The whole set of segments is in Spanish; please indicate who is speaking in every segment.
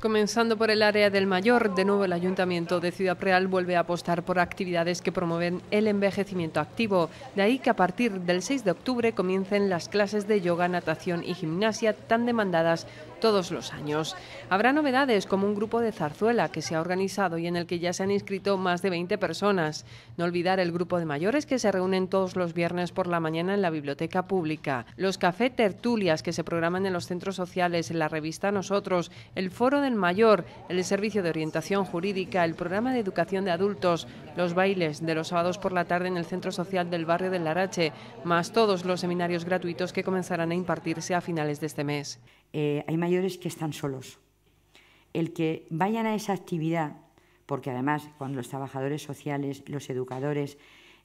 Speaker 1: Comenzando por el área del mayor, de nuevo el Ayuntamiento de Ciudad Real vuelve a apostar por actividades que promueven el envejecimiento activo. De ahí que a partir del 6 de octubre comiencen las clases de yoga, natación y gimnasia tan demandadas todos los años. Habrá novedades como un grupo de zarzuela que se ha organizado y en el que ya se han inscrito más de 20 personas. No olvidar el grupo de mayores que se reúnen todos los viernes por la mañana en la biblioteca pública, los café tertulias que se programan en los centros sociales, en la revista Nosotros, el foro de mayor, el servicio de orientación jurídica, el programa de educación de adultos, los bailes de los sábados por la tarde en el Centro Social del Barrio del Larache, más todos los seminarios
Speaker 2: gratuitos que comenzarán a impartirse a finales de este mes. Eh, hay mayores que están solos. El que vayan a esa actividad, porque además cuando los trabajadores sociales, los educadores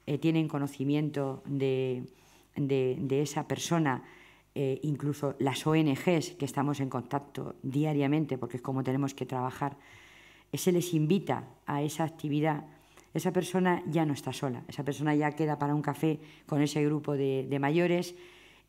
Speaker 2: eh, tienen conocimiento de, de esa persona, eh, incluso las ONGs que estamos en contacto diariamente, porque es como tenemos que trabajar, se les invita a esa actividad. Esa persona ya no está sola, esa persona ya queda para un café con ese grupo de mayores,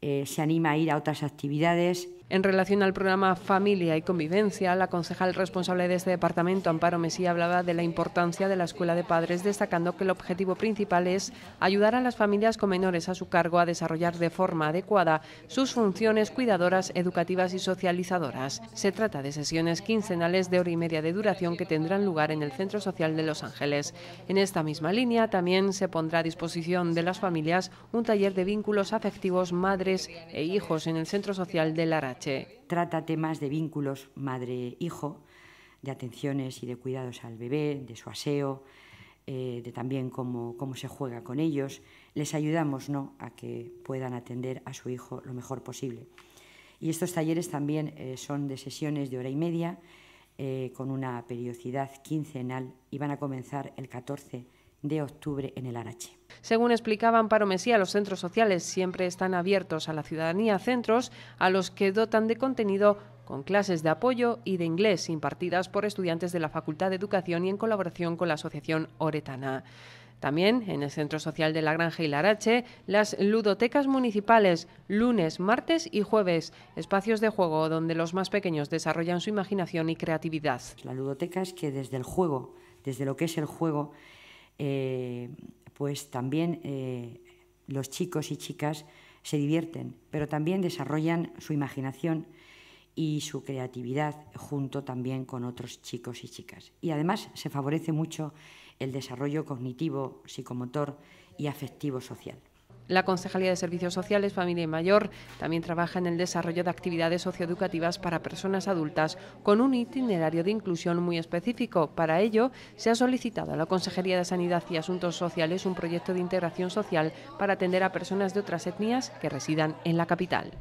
Speaker 2: eh, se anima a ir a otras actividades. En relación al programa Familia y Convivencia,
Speaker 1: la concejal responsable de este departamento, Amparo Mesía, hablaba de la importancia de la escuela de padres, destacando que el objetivo principal es ayudar a las familias con menores a su cargo a desarrollar de forma adecuada sus funciones cuidadoras, educativas y socializadoras. Se trata de sesiones quincenales de hora y media de duración que tendrán lugar en el Centro Social de Los Ángeles. En esta misma línea también se pondrá a disposición de las familias un taller de vínculos afectivos madre
Speaker 2: madres e hijos en el Centro Social del Arache. Trata temas de vínculos madre-hijo, de atenciones y de cuidados al bebé, de su aseo, eh, de también cómo, cómo se juega con ellos. Les ayudamos ¿no? a que puedan atender a su hijo lo mejor posible. Y estos talleres también eh, son de sesiones de hora y media, eh, con una periodicidad quincenal, y van a comenzar el 14 de de octubre en el Arache.
Speaker 1: Según explicaba Amparo Mesía, los centros sociales siempre están abiertos a la ciudadanía, centros a los que dotan de contenido con clases de apoyo y de inglés impartidas por estudiantes de la Facultad de Educación y en colaboración con la Asociación Oretana. También en el Centro Social de la Granja y el Arache... las ludotecas municipales, lunes, martes y jueves, espacios de juego donde los más pequeños desarrollan su imaginación
Speaker 2: y creatividad. La ludoteca es que desde el juego, desde lo que es el juego, eh, pues también eh, los chicos y chicas se divierten, pero también desarrollan su imaginación y su creatividad junto también con otros chicos y chicas. Y además se favorece mucho el desarrollo cognitivo, psicomotor y afectivo social.
Speaker 1: La Consejería de Servicios Sociales, Familia y Mayor también trabaja en el desarrollo de actividades socioeducativas para personas adultas con un itinerario de inclusión muy específico. Para ello, se ha solicitado a la Consejería de Sanidad y Asuntos Sociales un proyecto de integración social para atender a personas de otras etnias que residan en la capital.